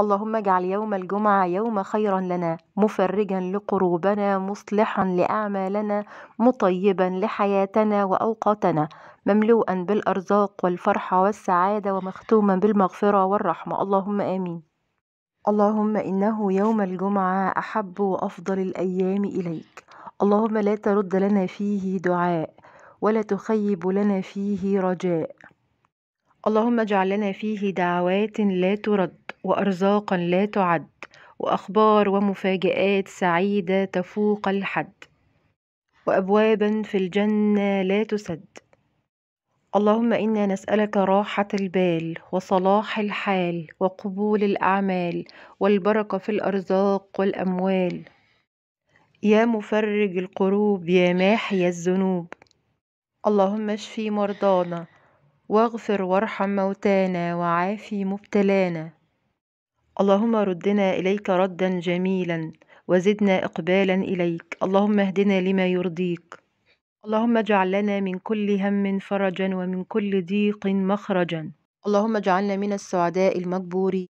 اللهم اجعل يوم الجمعة يوم خيرا لنا مفرجا لقروبنا مصلحا لأعمالنا مطيبا لحياتنا وأوقاتنا مملوءا بالأرزاق والفرحة والسعادة ومختوما بالمغفرة والرحمة اللهم آمين اللهم إنه يوم الجمعة أحب وأفضل الأيام إليك اللهم لا ترد لنا فيه دعاء ولا تخيب لنا فيه رجاء اللهم اجعل لنا فيه دعوات لا ترد وأرزاقا لا تعد وأخبار ومفاجآت سعيدة تفوق الحد وأبوابا في الجنة لا تسد اللهم إنا نسألك راحة البال وصلاح الحال وقبول الأعمال والبركة في الأرزاق والأموال يا مفرج القروب يا ماحي الذنوب اللهم اشفي مرضانا واغفر وارحم موتانا وعافي مبتلانا اللهم ردنا إليك ردا جميلا وزدنا إقبالا إليك اللهم اهدنا لما يرضيك اللهم اجعل لنا من كل هم فرجا ومن كل ضيق مخرجا اللهم اجعلنا من السعداء المجبورين